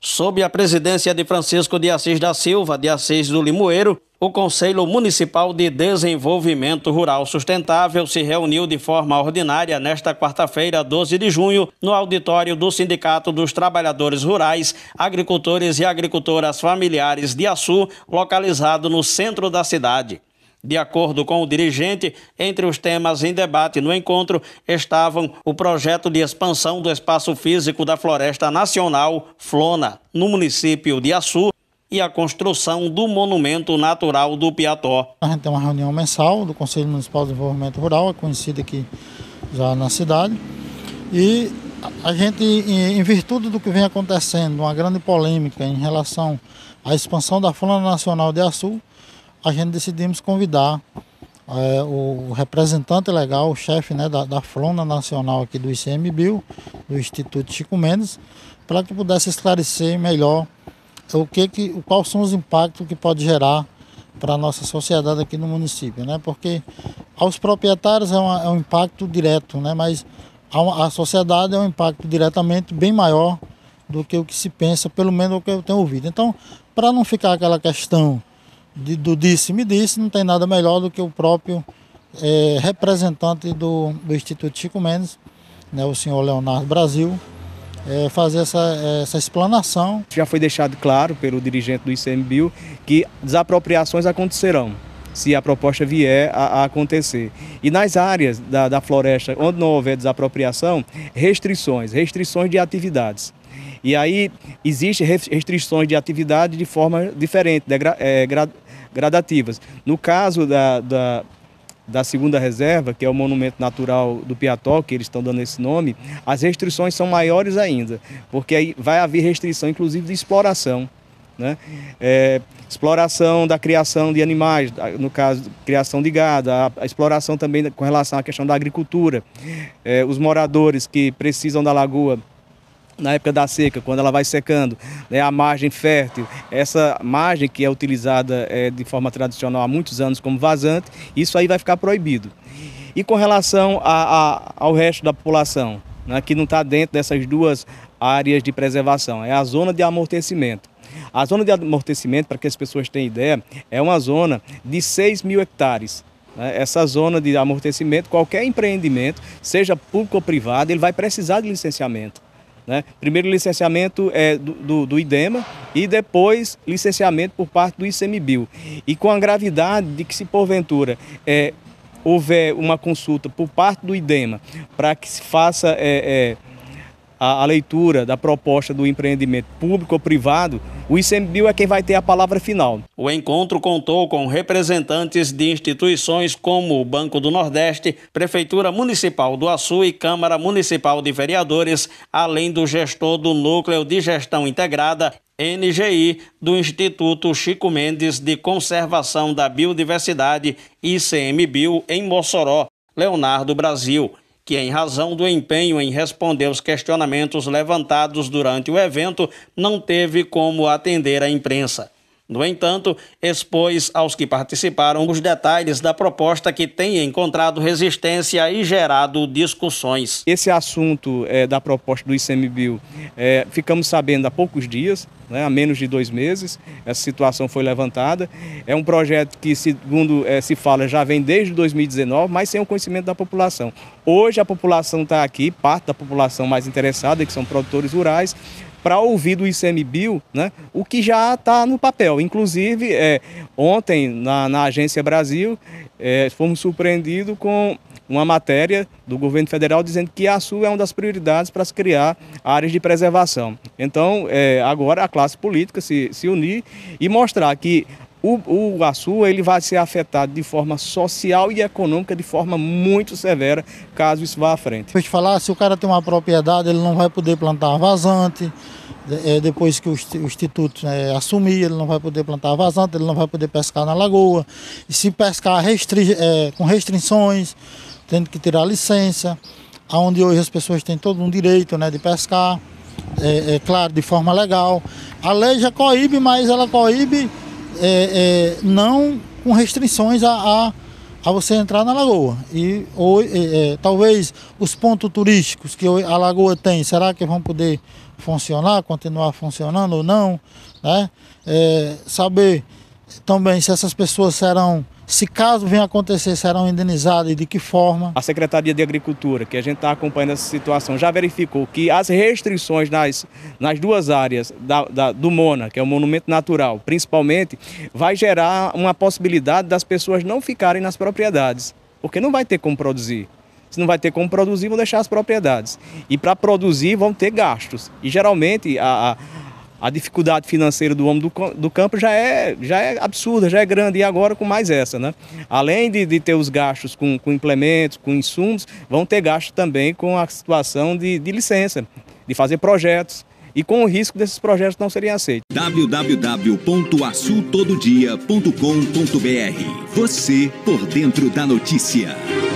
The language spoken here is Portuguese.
Sob a presidência de Francisco de Assis da Silva, de Assis do Limoeiro, o Conselho Municipal de Desenvolvimento Rural Sustentável se reuniu de forma ordinária nesta quarta-feira, 12 de junho, no auditório do Sindicato dos Trabalhadores Rurais, Agricultores e Agricultoras Familiares de Açu, localizado no centro da cidade. De acordo com o dirigente, entre os temas em debate no encontro estavam o projeto de expansão do espaço físico da Floresta Nacional, Flona, no município de Açu, e a construção do Monumento Natural do Piató. A gente tem uma reunião mensal do Conselho Municipal de Desenvolvimento Rural, é conhecida aqui já na cidade, e a gente, em virtude do que vem acontecendo, uma grande polêmica em relação à expansão da Flona Nacional de Açu, a gente decidimos convidar é, o representante legal, o chefe né, da, da Flona Nacional aqui do ICMBio, do Instituto Chico Mendes, para que pudesse esclarecer melhor o que, que quais são os impactos que pode gerar para a nossa sociedade aqui no município, né? Porque aos proprietários é, uma, é um impacto direto, né? Mas a, a, sociedade é um impacto diretamente bem maior do que o que se pensa, pelo menos o que eu tenho ouvido. Então, para não ficar aquela questão de, do disse-me disse, não tem nada melhor do que o próprio é, representante do, do Instituto Chico Mendes, né, o senhor Leonardo Brasil, é, fazer essa, essa explanação. Já foi deixado claro pelo dirigente do ICMBio que desapropriações acontecerão se a proposta vier a, a acontecer. E nas áreas da, da, floresta onde não houver desapropriação, restrições, restrições de atividades. E aí existem restrições de atividade de forma diferente, degra, é, gradativas. No caso da, da, da segunda reserva, que é o Monumento Natural do Piató, que eles estão dando esse nome, as restrições são maiores ainda, porque aí vai haver restrição, inclusive, de exploração. Né? É, exploração da criação de animais, no caso, criação de gado, a, a exploração também com relação à questão da agricultura. É, os moradores que precisam da lagoa na época da seca, quando ela vai secando, né, a margem fértil, essa margem que é utilizada é, de forma tradicional há muitos anos como vazante, isso aí vai ficar proibido. E com relação a, a, ao resto da população, né, que não está dentro dessas duas áreas de preservação, é a zona de amortecimento. A zona de amortecimento, para que as pessoas tenham ideia, é uma zona de 6 mil hectares. Né. Essa zona de amortecimento, qualquer empreendimento, seja público ou privado, ele vai precisar de licenciamento. Né? Primeiro licenciamento é, do, do, do, IDEMA e depois licenciamento por parte do ICMBio. E com a gravidade de que se porventura é, houver uma consulta por parte do IDEMA para que se faça é, é a, a leitura da proposta do empreendimento público ou privado, o ICMBio é quem vai ter a palavra final. O encontro contou com representantes de instituições como o Banco do Nordeste, Prefeitura Municipal do Açu e Câmara Municipal de Vereadores, além do gestor do Núcleo de Gestão Integrada NGI do Instituto Chico Mendes de Conservação da Biodiversidade, ICMBio, em Mossoró, Leonardo Brasil que, em razão do empenho em responder os questionamentos levantados durante o evento, não teve como atender a imprensa. No entanto, expôs aos que participaram os detalhes da proposta que tem encontrado resistência e gerado discussões. Esse assunto é, da proposta do ICMBio, é, eh, ficamos sabendo há poucos dias, né, há menos de dois meses, essa situação foi levantada. É um projeto que, segundo é, se fala, já vem desde 2019, mas sem o conhecimento da população. Hoje a população está aqui, parte da população mais interessada, que são produtores rurais, para ouvir do ICMBio né, o que já está no papel. Inclusive, é, ontem na, na, Agência Brasil, é, fomos surpreendidos com uma matéria do governo federal dizendo que a Sul é uma das prioridades para se criar áreas de preservação. Então, é, agora a classe política se, se unir e mostrar que o, o Iguaçu ele vai ser afetado de forma social e econômica de forma muito severa, caso isso vá à frente. Deixa eu te falar, se o cara tem uma propriedade, ele não vai poder plantar vazante, é, depois que o, o Instituto né, assumir, ele não vai poder plantar vazante, ele não vai poder pescar na lagoa. E se pescar restri é, com restrições, tendo que tirar licença, onde hoje as pessoas têm todo um direito né, de pescar, é, é claro, de forma legal. A lei já coíbe, mas ela coíbe é, é, não com restrições a, a, a, você entrar na lagoa. E ou, é, é, talvez os pontos turísticos que a lagoa tem, será que vão poder funcionar, continuar funcionando ou não? Né? É, saber também se essas pessoas serão se caso venha acontecer, serão indenizados e de que forma? A Secretaria de Agricultura, que a gente está acompanhando essa situação, já verificou que as restrições nas, nas duas áreas da, da, do Mona, que é o monumento natural, principalmente, vai gerar uma possibilidade das pessoas não ficarem nas propriedades, porque não vai ter como produzir. Se não vai ter como produzir, vão deixar as propriedades. E para produzir, vão ter gastos. E geralmente, a, a a dificuldade financeira do homem do, do, campo já é, já é absurda, já é grande, e agora com mais essa, né? Além de, de ter os gastos com, com implementos, com insumos, vão ter gastos também com a situação de, de licença, de fazer projetos, e com o risco desses projetos não serem aceitos. www.açutododia.com.br Você por dentro da notícia.